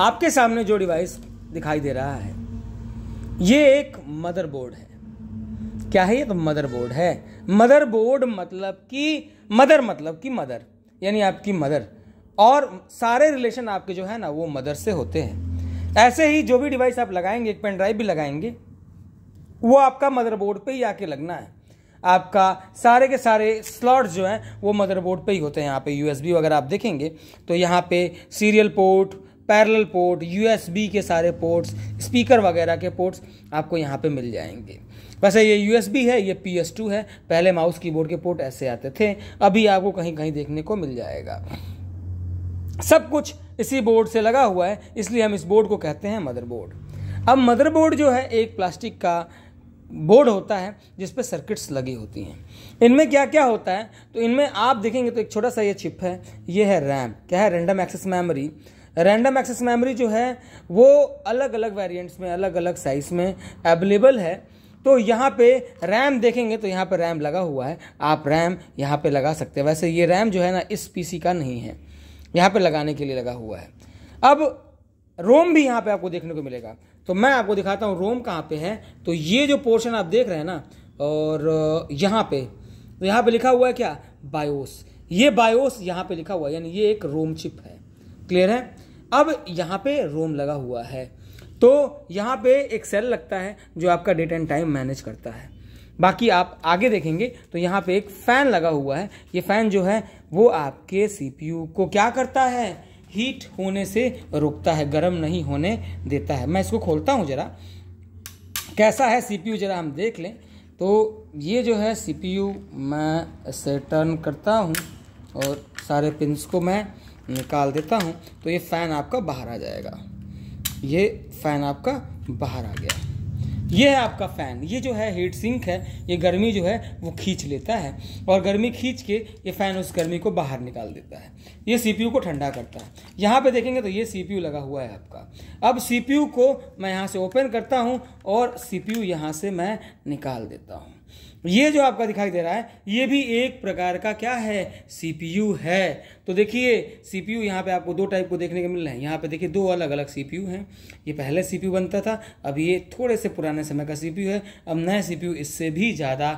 आपके सामने जो डिवाइस दिखाई दे रहा है ये एक मदरबोर्ड है क्या है ये तो मदरबोर्ड है मदरबोर्ड मतलब कि मदर मतलब कि मदर यानी आपकी मदर और सारे रिलेशन आपके जो है ना वो मदर से होते हैं ऐसे ही जो भी डिवाइस आप लगाएंगे एक पेन ड्राइव भी लगाएंगे वो आपका मदरबोर्ड पे ही आके लगना है आपका सारे के सारे स्लॉट जो हैं वो मदरबोर्ड पे ही होते हैं यहाँ पे यूएसबी वगैरह आप देखेंगे तो यहाँ पे serial port parallel port USB के सारे पोर्ट्स स्पीकर वगैरह के पोर्ट्स आपको यहाँ पे मिल जाएंगे वैसे ये यूएसबी है ये पी एस टू है पहले माउस कीबोर्ड के पोर्ट ऐसे आते थे अभी आपको कहीं कहीं देखने को मिल जाएगा सब कुछ इसी बोर्ड से लगा हुआ है इसलिए हम इस बोर्ड को कहते हैं मदरबोर्ड अब मदरबोर्ड जो है एक प्लास्टिक का बोर्ड होता है जिस पर सर्किट्स लगी होती हैं इनमें क्या क्या होता है तो इनमें आप देखेंगे तो एक छोटा सा ये चिप है ये है रैम क्या है random access memory random access memory जो है वो अलग अलग वेरिएंट्स में अलग अलग साइज में अवेलेबल है तो यहाँ पे रैम देखेंगे तो यहाँ पे रैम लगा हुआ है आप रैम यहाँ पे लगा सकते हैं वैसे ये रैम जो है ना इस पीसी का नहीं है यहाँ पे लगाने के लिए लगा हुआ है अब रोम भी यहाँ पे आपको देखने को मिलेगा तो मैं आपको दिखाता हूँ रोम कहाँ पे है तो ये जो पोर्शन आप देख रहे हैं ना और यहाँ पे तो यहाँ पे लिखा हुआ है क्या बायोस ये बायोस यहाँ पे लिखा हुआ है यानी ये एक रोम चिप है क्लियर है अब यहाँ पे रोम लगा हुआ है तो यहाँ पे एक सेल लगता है जो आपका डेट एंड टाइम मैनेज करता है बाकी आप आगे देखेंगे तो यहाँ पे एक फ़ैन लगा हुआ है ये फ़ैन जो है वो आपके सीपीयू को क्या करता है हीट होने से रोकता है गर्म नहीं होने देता है मैं इसको खोलता हूँ ज़रा कैसा है सीपीयू ज़रा हम देख लें तो ये जो है सीपीयू मैं इसे टर्न करता हूँ और सारे पिंस को मैं निकाल देता हूँ तो ये फ़ैन आपका बाहर आ जाएगा ये फ़ैन आपका बाहर आ गया ये है आपका फ़ैन ये जो है हीट सिंक है ये गर्मी जो है वो खींच लेता है और गर्मी खींच के ये फ़ैन उस गर्मी को बाहर निकाल देता है ये सीपीयू को ठंडा करता है यहाँ पे देखेंगे तो ये सीपीयू लगा हुआ है आपका अब सीपीयू को मैं यहाँ से ओपन करता हूँ और सीपीयू यहाँ से मैं निकाल देता हूँ ये जो आपका दिखाई दे रहा है ये भी एक प्रकार का क्या है सीपीयू है तो देखिए सीपीयू यहाँ पे आपको दो टाइप को देखने को मिल रहे हैं यहाँ पे देखिए दो अलग अलग सीपीयू हैं ये पहले सीपीयू बनता था अब ये थोड़े से पुराने समय का सीपीयू है अब नए सीपीयू इससे भी ज़्यादा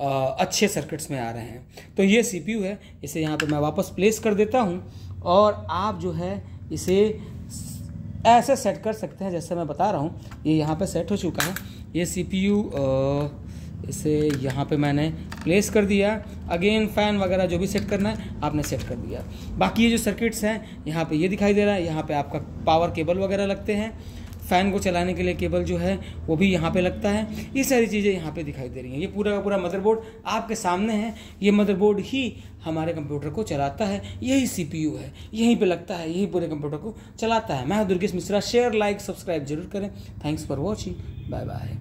अच्छे सर्किट्स में आ रहे हैं तो ये सी है इसे यहाँ पर मैं वापस प्लेस कर देता हूँ और आप जो है इसे ऐसे सेट कर सकते हैं जैसे मैं बता रहा हूँ ये यहाँ पर सेट हो चुका है ये सी इसे यहाँ पे मैंने प्लेस कर दिया अगेन फ़ैन वगैरह जो भी सेट करना है आपने सेट कर दिया बाकी ये जो सर्किट्स हैं यहाँ पे ये दिखाई दे रहा है यहाँ पे आपका पावर केबल वगैरह लगते हैं फ़ैन को चलाने के लिए केबल जो है वो भी यहाँ पे लगता है ये सारी चीज़ें यहाँ पे दिखाई दे रही हैं ये पूरा का पूरा मदरबोर्ड आपके सामने है ये मदरबोर्ड ही हमारे कंप्यूटर को चलाता है यही सीपीयू है यहीं पे लगता है यही पूरे कंप्यूटर को चलाता है मैं Durgesh Mishra share like subscribe जरूर करें thanks for watching bye bye